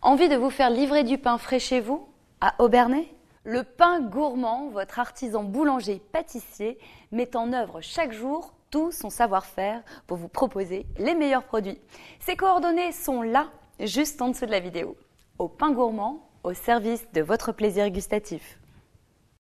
Envie de vous faire livrer du pain frais chez vous À Aubernay Le pain gourmand, votre artisan boulanger pâtissier, met en œuvre chaque jour tout son savoir-faire pour vous proposer les meilleurs produits. Ses coordonnées sont là, juste en dessous de la vidéo. Au pain gourmand, au service de votre plaisir gustatif.